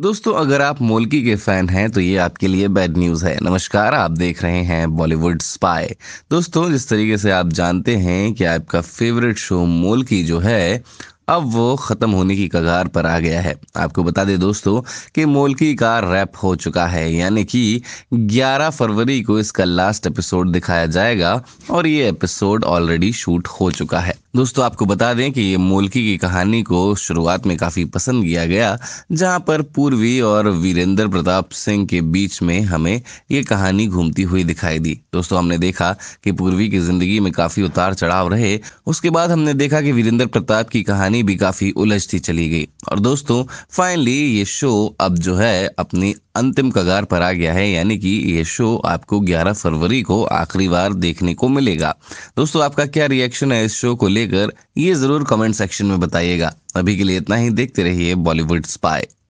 दोस्तों अगर आप मोलकी के फैन हैं तो ये आपके लिए बैड न्यूज़ है नमस्कार आप देख रहे हैं बॉलीवुड स्पाई दोस्तों जिस तरीके से आप जानते हैं कि आपका फेवरेट शो मोलकी जो है अब वो ख़त्म होने की कगार पर आ गया है आपको बता दें दोस्तों कि मोलकी का रैप हो चुका है यानी कि 11 फरवरी को इसका लास्ट एपिसोड दिखाया जाएगा और ये एपिसोड ऑलरेडी शूट हो चुका है दोस्तों आपको बता दें कि ये मोलकी की कहानी को शुरुआत में काफ़ी पसंद किया गया जहां पर पूर्वी और वीरेंद्र प्रताप सिंह के बीच में हमें ये कहानी घूमती हुई दिखाई दी दोस्तों हमने देखा कि पूर्वी की ज़िंदगी में काफ़ी उतार चढ़ाव रहे उसके बाद हमने देखा कि वीरेंद्र प्रताप की कहानी भी काफ़ी उलझती चली गई और दोस्तों फाइनली ये शो अब जो है अपनी अंतिम कगार पर आ गया है यानी कि ये शो आपको 11 फरवरी को आखिरी बार देखने को मिलेगा दोस्तों आपका क्या रिएक्शन है इस शो को लेकर ये जरूर कमेंट सेक्शन में बताइएगा अभी के लिए इतना ही देखते रहिए बॉलीवुड स्पाई